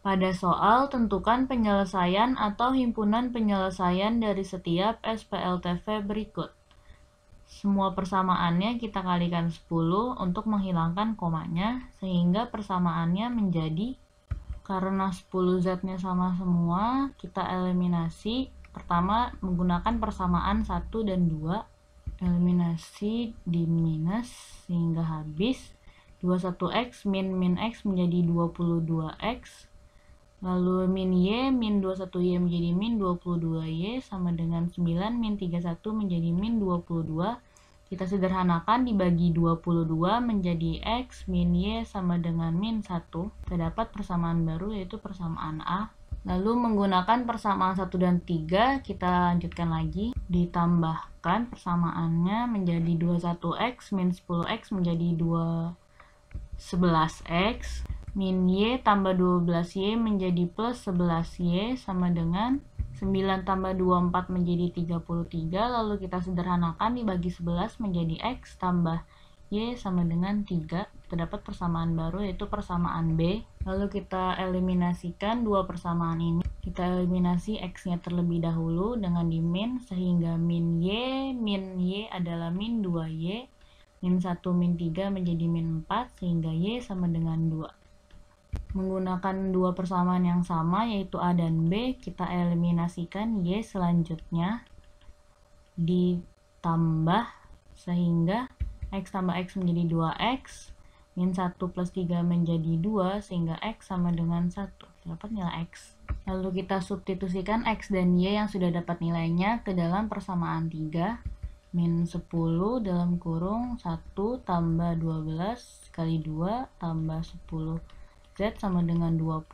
pada soal tentukan penyelesaian atau himpunan penyelesaian dari setiap SPLTV berikut. Semua persamaannya kita kalikan 10 untuk menghilangkan komanya, sehingga persamaannya menjadi karena 10 nya sama semua, kita eliminasi pertama menggunakan persamaan 1 dan 2, eliminasi di minus sehingga habis 21x min min x menjadi 22x Lalu min Y, min 21Y menjadi min 22Y sama dengan 9 min 31 menjadi min 22. Kita sederhanakan dibagi 22 menjadi X min Y sama dengan min 1. Terdapat persamaan baru yaitu persamaan A. Lalu menggunakan persamaan 1 dan 3 kita lanjutkan lagi. Ditambahkan persamaannya menjadi 21X min 10X menjadi 2 11X min Y tambah 12Y menjadi plus 11Y sama dengan 9 tambah 24 menjadi 33, lalu kita sederhanakan dibagi 11 menjadi X tambah Y sama dengan 3. Terdapat persamaan baru yaitu persamaan B. Lalu kita eliminasikan dua persamaan ini. Kita eliminasi X-nya terlebih dahulu dengan min sehingga min Y, min Y adalah min 2Y, min 1, min 3 menjadi min 4 sehingga Y sama dengan 2. Menggunakan dua persamaan yang sama yaitu A dan B, kita eliminasikan Y selanjutnya ditambah sehingga X tambah X menjadi 2X, min 1 plus 3 menjadi 2 sehingga X sama dengan 1. Dapat nilai X. Lalu kita substitusikan X dan Y yang sudah dapat nilainya ke dalam persamaan 3 min 10 dalam kurung 1 tambah 12 kali 2 tambah 10 Z sama dengan 24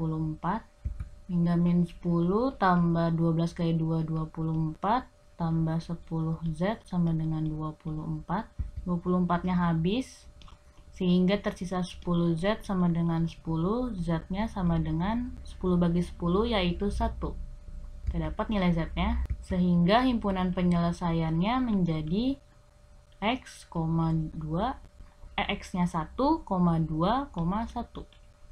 hingga min 10 tambah 12 kali 2 24 tambah 10 Z sama dengan 24 24 nya habis sehingga tersisa 10Z sama dengan 10 Z-nya sama dengan 10 bagi 10 yaitu 1 terdapat nilai Z-nya sehingga himpunan penyelesaiannya menjadi X, 2 eh, X-nya 1, 2, 1